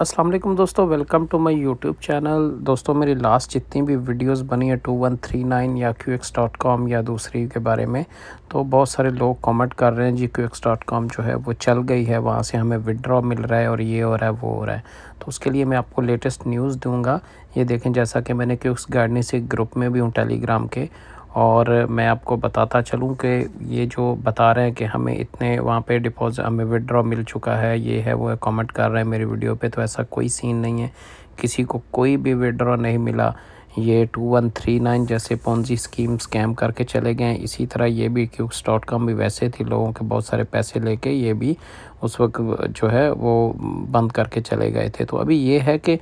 अस्सलाम वालेकुम दोस्तों welcome to my YouTube channel दोस्तों मेरी लास्ट जितनी भी वीडियोस बनी है टू वन थ्री नाइन या क्यू एक्स डॉट कॉम या दूसरी के बारे में तो बहुत सारे लोग कमेंट कर रहे हैं जी क्यू एक्स डॉट कॉम जो है वो चल गई है वहाँ से हमें विड्रॉ मिल रहा है और ये हो रहा है वो हो रहा है तो उसके लिए मैं आपको लेटेस्ट न्यूज़ दूँगा ये देखें जैसा कि मैंने क्यूक्स एक्स गार्डनी से ग्रुप में भी हूँ टेलीग्राम के और मैं आपको बताता चलूँ कि ये जो बता रहे हैं कि हमें इतने वहाँ पे डिपॉजिट हमें विड्रॉ मिल चुका है ये है वो कमेंट कर रहे हैं मेरी वीडियो पे तो ऐसा कोई सीन नहीं है किसी को कोई भी विड्रॉ नहीं मिला ये टू वन थ्री नाइन जैसे पौजी स्कीम स्कैम करके चले गए इसी तरह ये भी क्यूक्स डॉट कॉम भी वैसे थी लोगों के बहुत सारे पैसे लेके ये भी उस वक्त जो है वो बंद करके चले गए थे तो अभी ये है कि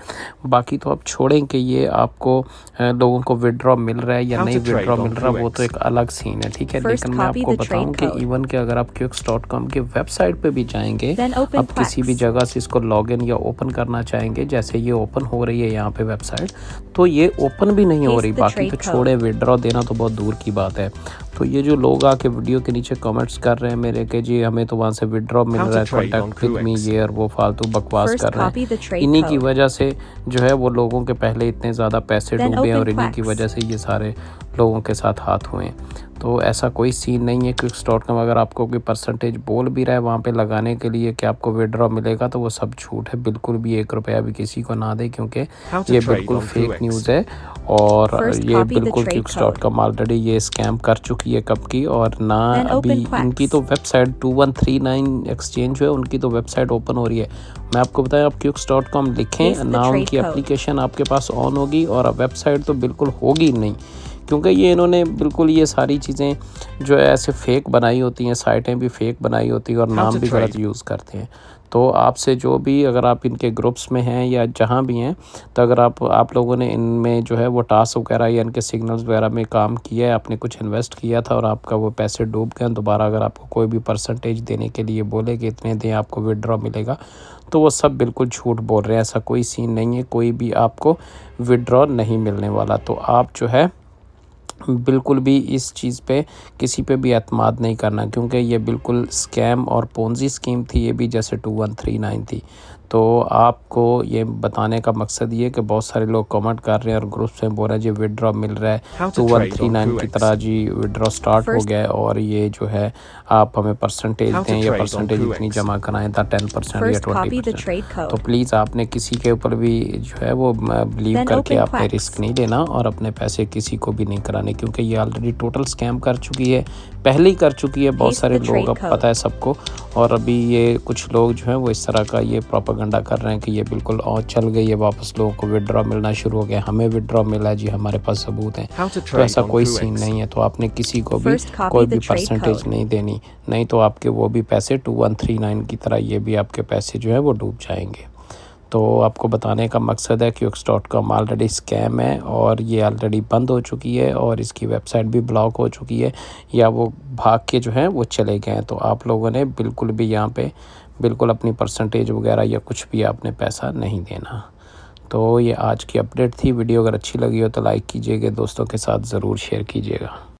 बाकी तो आप छोड़ें कि ये आपको लोगों को विड्रॉ मिल रहा है या नहीं विड्रॉ मिल रहा वो तो एक अलग सीन है ठीक है लेकिन मैं आपको बताऊँ कि इवन कि अगर आप क्यूक्स डॉट कॉम की वेबसाइट पर भी जाएंगे आप किसी भी जगह से इसको लॉग इन या ओपन करना चाहेंगे जैसे ये ओपन हो रही है यहाँ पर वेबसाइट तो ये ओपन ओपन भी नहीं हो रही बाकी तो छोड़े विड्रॉ देना तो बहुत दूर की बात है तो ये जो लोग आके वीडियो के नीचे कमेंट्स कर रहे हैं मेरे के जी हमें तो वहाँ से विड्रॉ मिल रहा है कॉन्टेक्ट विद मी ये और वो फालतू बकवास कर रहे हैं इन्हीं की वजह से जो है वो लोगों के पहले इतने ज़्यादा पैसे डूबे हैं और इन्हीं की वजह से ये सारे लोगों के साथ हाथ हुए तो ऐसा कोई सीन नहीं है क्विक्स डॉट कॉम अगर आपको कोई परसेंटेज बोल भी रहा है वहाँ पर लगाने के लिए कि आपको विड्रॉ मिलेगा तो वो सब छूट है बिल्कुल भी एक रुपया भी किसी को ना दे क्योंकि ये बिल्कुल फेक न्यूज़ है और ये बिल्कुल क्यूक्स डॉट कॉम ऑलरेडी ये स्कैम कर चुकी है कब की और ना अभी इनकी तो website two one three nine exchange है उनकी तो वेबसाइट ओपन हो रही है मैं आपको बताया आप क्यूक्स डॉट कॉम लिखें ना उनकी एप्लीकेशन आपके पास ऑन होगी और वेबसाइट तो बिल्कुल होगी नहीं क्योंकि ये इन्होंने बिल्कुल ये सारी चीज़ें जो है ऐसे फेक बनाई होती हैं साइटें भी फेक बनाई होती हैं और नाम भी गलत यूज़ करते हैं तो आपसे जो भी अगर आप इनके ग्रुप्स में हैं या जहाँ भी हैं तो अगर आप आप लोगों ने इनमें जो है वो टास्क वगैरह या इनके सिग्नल्स वगैरह में काम किया है आपने कुछ इन्वेस्ट किया था और आपका वो पैसे डूब गए दोबारा अगर आपको कोई भी परसेंटेज देने के लिए बोले कि इतने दें आपको विड्रॉ मिलेगा तो वो सब बिल्कुल झूठ बोल रहे हैं ऐसा कोई सीन नहीं है कोई भी आपको विड्रॉ नहीं मिलने वाला तो आप जो है बिल्कुल भी इस चीज़ पे किसी पे भी अतमाद नहीं करना क्योंकि ये बिल्कुल स्कैम और पोंजी स्कीम थी ये भी जैसे टू वन थ्री नाइन थी तो आपको ये बताने का मकसद ये कि बहुत सारे लोग कमेंट कर रहे हैं और ग्रुप्स में बोल रहे हैं जी विड्रॉ मिल रहा है टू वन थ्री नाइन की तरह जी विड्रॉ स्टार्ट हो गया और ये जो है आप हमें परसेंटेज दें या परसेंटेज इतनी जमा कराएं था टेन परसेंट या ट्वेंटी तो प्लीज़ आपने किसी के ऊपर भी जो है वो बिलीव करके आपने रिस्क नहीं लेना और अपने पैसे किसी को भी नहीं कराने क्योंकि ये ऑलरेडी टोटल स्कैम कर चुकी है पहले ही कर चुकी है बहुत सारे लोग अब पता है सबको और अभी ये कुछ लोग जो हैं वो इस तरह का ये प्रोपागंडा कर रहे हैं कि ये बिल्कुल और चल गई है वापस लोगों को विड्रॉ मिलना शुरू हो गया हमें विड्रॉ मिला जी हमारे पास सबूत हैं तो ऐसा कोई सीन नहीं है तो आपने किसी को भी कोई भी परसेंटेज नहीं देनी नहीं तो आपके वो भी पैसे टू वन थ्री नाइन की तरह ये भी आपके पैसे जो है वो डूब जाएंगे तो आपको बताने का मकसद है कि QX dot com already scam है और ये ऑलरेडी बंद हो चुकी है और इसकी वेबसाइट भी ब्लॉक हो चुकी है या वो भाग के जो हैं वो चले गए हैं तो आप लोगों ने बिल्कुल भी यहाँ पे बिल्कुल अपनी परसेंटेज वगैरह या कुछ भी आपने पैसा नहीं देना तो ये आज की अपडेट थी वीडियो अगर अच्छी लगी हो तो लाइक कीजिएगा दोस्तों के साथ ज़रूर शेयर कीजिएगा